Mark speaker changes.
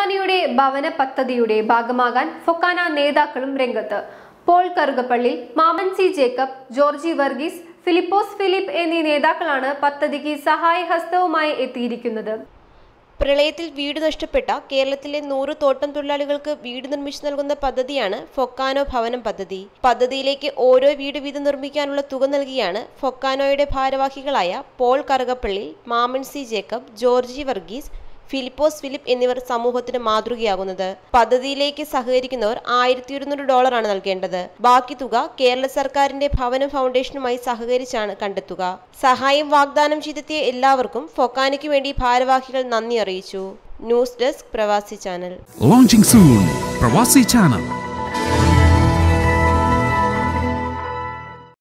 Speaker 1: ഫൊക്കാനയുടെ ഭവന പദ്ധതിയുടെ ഭാഗമാകാൻ ഫൊക്കാന നേതാക്കളും രംഗത്ത് പോൾ കറുകപ്പള്ളി മാമൻ സി ജേക്കബ് ജോർജി വർഗീസ് ഫിലിപ്പോസ് ഫിലിപ്പ് എന്നീ നേതാക്കളാണ് പദ്ധതിക്ക് സഹായഹസ്തവുമായി എത്തിയിരിക്കുന്നത് പ്രളയത്തിൽ വീട്
Speaker 2: നഷ്ടപ്പെട്ട കേരളത്തിലെ നൂറ് തോട്ടം തൊഴിലാളികൾക്ക് വീട് നിർമ്മിച്ചു നൽകുന്ന പദ്ധതിയാണ് ഫൊക്കാനോ ഭവനം പദ്ധതി പദ്ധതിയിലേക്ക് ഓരോ വീട് വീതം നിർമ്മിക്കാനുള്ള തുക നൽകിയാണ് ഫൊക്കാനോയുടെ ഭാരവാഹികളായ പോൾ കറുകപ്പള്ളി മാമൻ സി ജേക്കബ് ജോർജി വർഗീസ് ഫിലിപ്പോസ് ഫിലിപ്പ് എന്നിവർ സമൂഹത്തിന് മാതൃകയാകുന്നത് പദ്ധതിയിലേക്ക് സഹകരിക്കുന്നവർ ആയിരത്തി ഒരുന്നൂറ് ഡോളറാണ് നൽകേണ്ടത് ബാക്കി തുക കേരള സർക്കാരിന്റെ ഭവനം ഫൗണ്ടേഷനുമായി സഹകരിച്ചാണ് കണ്ടെത്തുക സഹായം വാഗ്ദാനം ചെയ്തെത്തിയ എല്ലാവർക്കും ഫൊക്കാനയ്ക്ക് വേണ്ടി ഭാരവാഹികൾ നന്ദി അറിയിച്ചു news desk Pravasi channel
Speaker 3: launching soon Pravasi channel